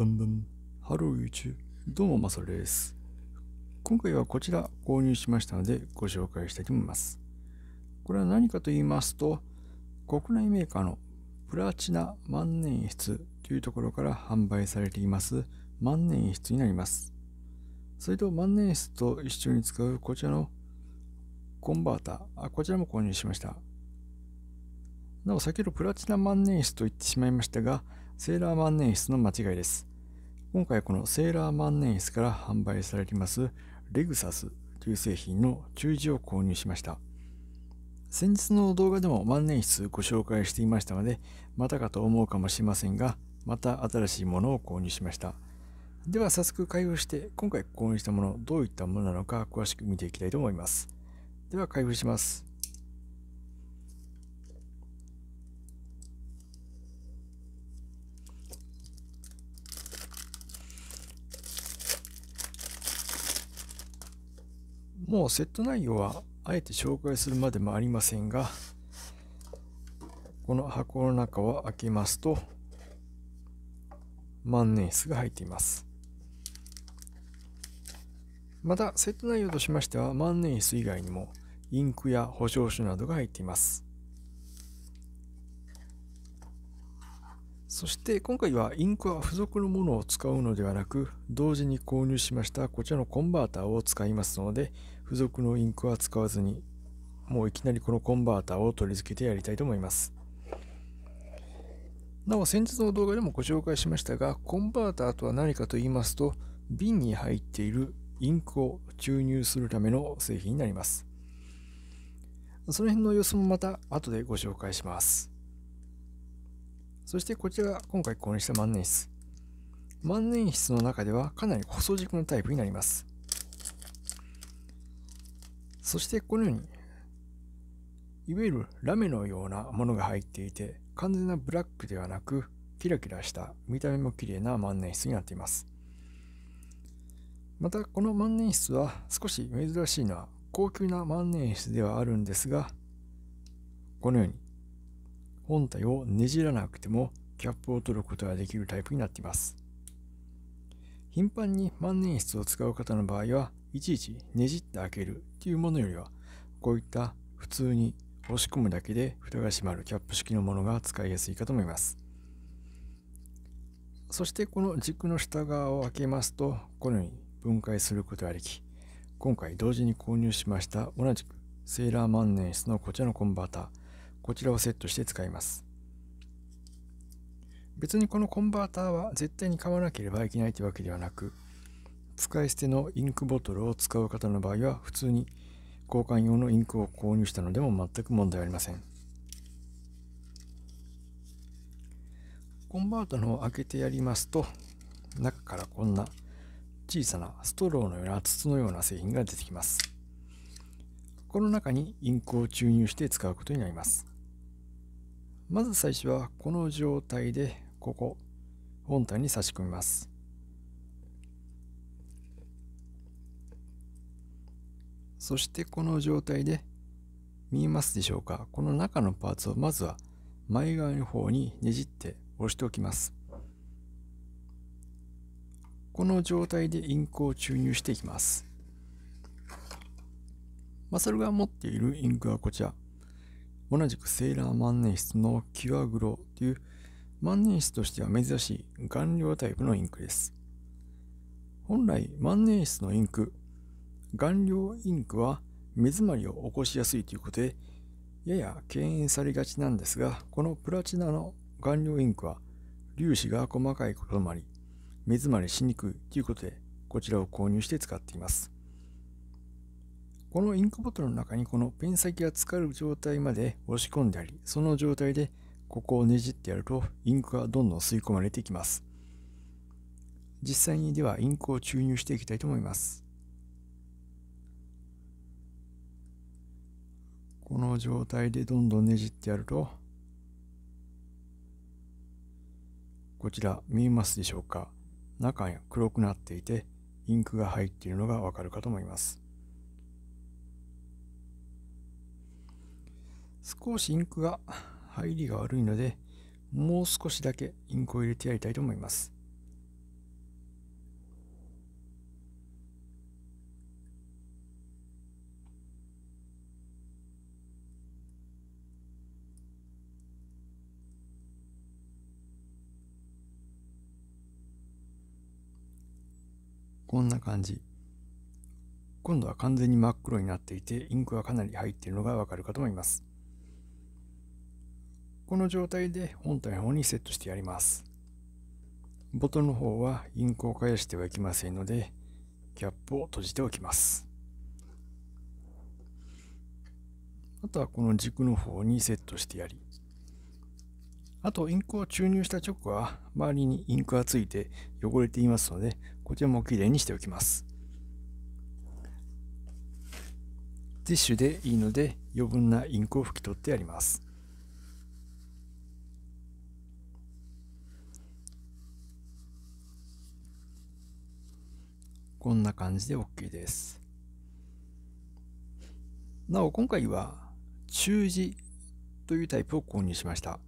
ブンブン。ハロー YouTube。どうも、まさるです。今回はこちら購入しましたのでご紹介したいと思います。これは何かと言いますと、国内メーカーのプラチナ万年筆というところから販売されています万年筆になります。それと万年筆と一緒に使うこちらのコンバーター、こちらも購入しました。なお、先ほどプラチナ万年筆と言ってしまいましたが、セーラー万年筆の間違いです。今回このセーラー万年筆から販売されていますレグサスという製品の中字を購入しました。先日の動画でも万年筆ご紹介していましたので、またかと思うかもしれませんが、また新しいものを購入しました。では早速開封して、今回購入したもの、どういったものなのか詳しく見ていきたいと思います。では開封します。もうセット内容はあえて紹介するまでもありませんがこの箱の中を開けますと万年筆が入っていますまたセット内容としましては万年筆以外にもインクや保証書などが入っていますそして今回はインクは付属のものを使うのではなく同時に購入しましたこちらのコンバーターを使いますので付属のインクは使わずにもういきなりこのコンバーターを取り付けてやりたいと思いますなお先日の動画でもご紹介しましたがコンバーターとは何かと言いますと瓶に入っているインクを注入するための製品になりますその辺の様子もまた後でご紹介しますそしてこちらが今回購入した万年筆。万年筆の中ではかなり細軸のタイプになります。そしてこのように、いわゆるラメのようなものが入っていて、完全なブラックではなく、キラキラした見た目も綺麗な万年筆になっています。またこの万年筆は少し珍しいのは高級な万年筆ではあるんですが、このように本体をねじらなくてもキャップを取ることができるタイプになっています。頻繁に万年筆を使う方の場合はいちいちねじって開けるというものよりはこういった普通に押し込むだけで蓋が閉まるキャップ式のものが使いやすいかと思います。そしてこの軸の下側を開けますとこのように分解することができ今回同時に購入しました同じくセーラー万年筆のこちらのコンバーターこちらをセットして使います。別にこのコンバーターは絶対に買わなければいけないというわけではなく、使い捨てのインクボトルを使う方の場合は普通に交換用のインクを購入したのでも全く問題ありません。コンバータの方を開けてやりますと、中からこんな小さなストローのような筒のような製品が出てきます。この中にインクを注入して使うことになります。まず最初はこの状態でここ本体に差し込みますそしてこの状態で見えますでしょうかこの中のパーツをまずは前側の方にねじって押しておきますこの状態でインクを注入していきますまあ、それが持っているインクはこちら同じくセーラー万年筆のキュアグロという万年筆としては珍しい顔料タイプのインクです。本来万年筆のインク、顔料インクは目詰まりを起こしやすいということで、やや敬遠されがちなんですが、このプラチナの顔料インクは粒子が細かいこともあり、目詰まりしにくいということで、こちらを購入して使っています。このインクボトルの中にこのペン先が浸かる状態まで押し込んであり、その状態でここをねじってやるとインクがどんどん吸い込まれていきます。実際にではインクを注入していきたいと思います。この状態でどんどんねじってやるとこちら見えますでしょうか中が黒くなっていてインクが入っているのがわかるかと思います。少しインクが入りが悪いのでもう少しだけインクを入れてやりたいと思いますこんな感じ。今度は完全に真っ黒になっていて、インクがかなり入っているのがわかるかと思います。この状態で本体の方にセットしてやります。ボトルの方はインクを返してはいけませんので、キャップを閉じておきます。あとはこの軸の方にセットしてやり、あとインクを注入した直後は周りにインクがついて汚れていますので、こちらもきれいにしておきます。ティッシュでいいので余分なインクを拭き取ってやります。こんな感じで OK です。なお今回は中字というタイプを購入しました。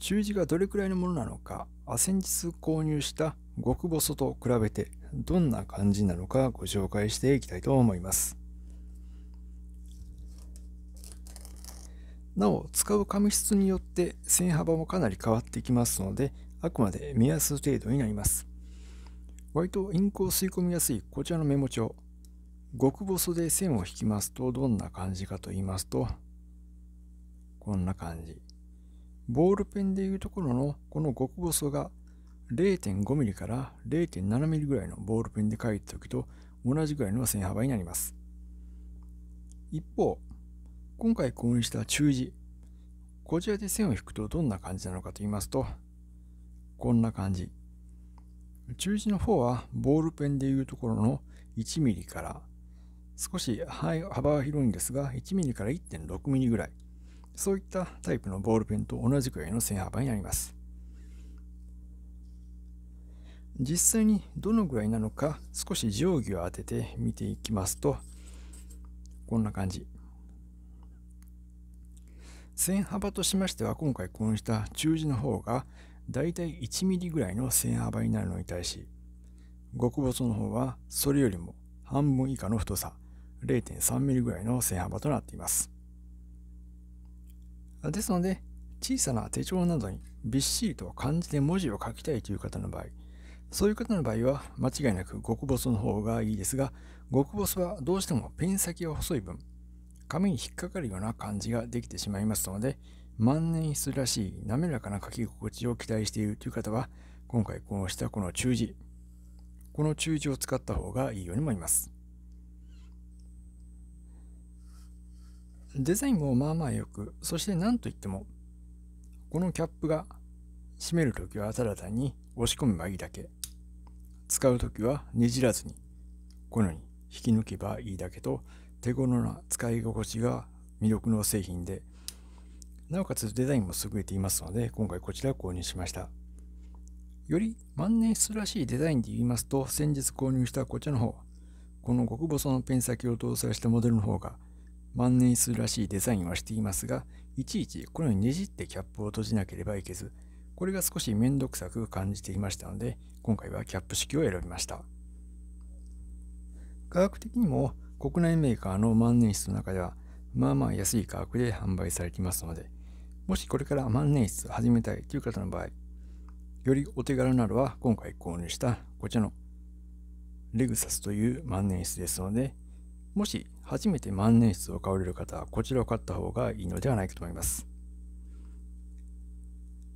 中字がどれくらいのものなのか、先日購入した極細と比べてどんな感じなのかご紹介していきたいと思います。なお、使う紙質によって線幅もかなり変わってきますので、あくまで目安程度になります。割とインクを吸い込みやすいこちらのメモ帳極細で線を引きますとどんな感じかと言いますとこんな感じボールペンでいうところのこの極細が 0.5mm から 0.7mm ぐらいのボールペンで書いた時と同じぐらいの線幅になります一方今回購入した中字こちらで線を引くとどんな感じなのかと言いますとこんな感じ中1の方はボールペンでいうところの 1mm から少し幅は広いんですが 1mm から 1.6mm ぐらいそういったタイプのボールペンと同じくらいの線幅になります実際にどのぐらいなのか少し定規を当てて見ていきますとこんな感じ線幅としましては今回購入した中字の方が大体1ミリぐらいの線幅になるのに対し極細の方はそれよりも半分以下の太さ0.3ミリぐらいの線幅となっていますですので小さな手帳などにびっしりと漢字で文字を書きたいという方の場合そういう方の場合は間違いなく極細の方がいいですが極細はどうしてもペン先が細い分紙に引っかかるような感じができてしまいますので万年筆らしい滑らかな書き心地を期待しているという方は、今回こうしたこの中字、この中字を使った方がいいように思います。デザインもまあまあよく、そして何といっても、このキャップが閉めるときはただ単に押し込めばいいだけ、使うときはねじらずに、このように引き抜けばいいだけと、手頃な使い心地が魅力の製品で、なおかつデザインも優れていますので、今回こちらを購入しました。より万年筆らしいデザインで言いますと、先日購入したこちらの方、この極細のペン先を搭載したモデルの方が、万年筆らしいデザインはしていますが、いちいちこのようにねじってキャップを閉じなければいけず、これが少し面倒くさく感じていましたので、今回はキャップ式を選びました。価格的にも国内メーカーの万年筆の中では、まあまあ安い価格で販売されていますので、もしこれから万年筆始めたいという方の場合、よりお手軽なのは今回購入したこちらのレグサスという万年筆ですので、もし初めて万年筆を買われる方はこちらを買った方がいいのではないかと思います。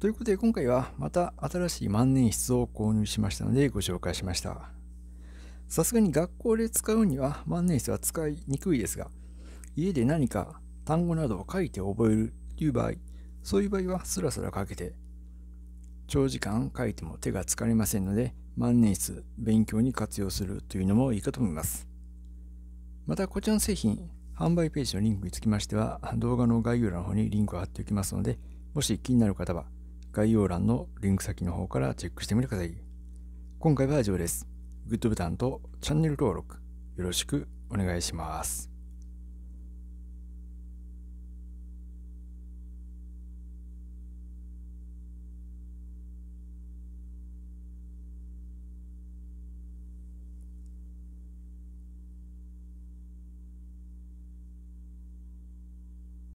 ということで今回はまた新しい万年筆を購入しましたのでご紹介しました。さすがに学校で使うには万年筆は使いにくいですが、家で何か単語などを書いて覚えるという場合、そういう場合はスラスラ書けて長時間書いても手が疲れませんので万年筆勉強に活用するというのもいいかと思いますまたこちらの製品販売ページのリンクにつきましては動画の概要欄の方にリンクを貼っておきますのでもし気になる方は概要欄のリンク先の方からチェックしてみてください今回は以上ですグッドボタンとチャンネル登録よろしくお願いします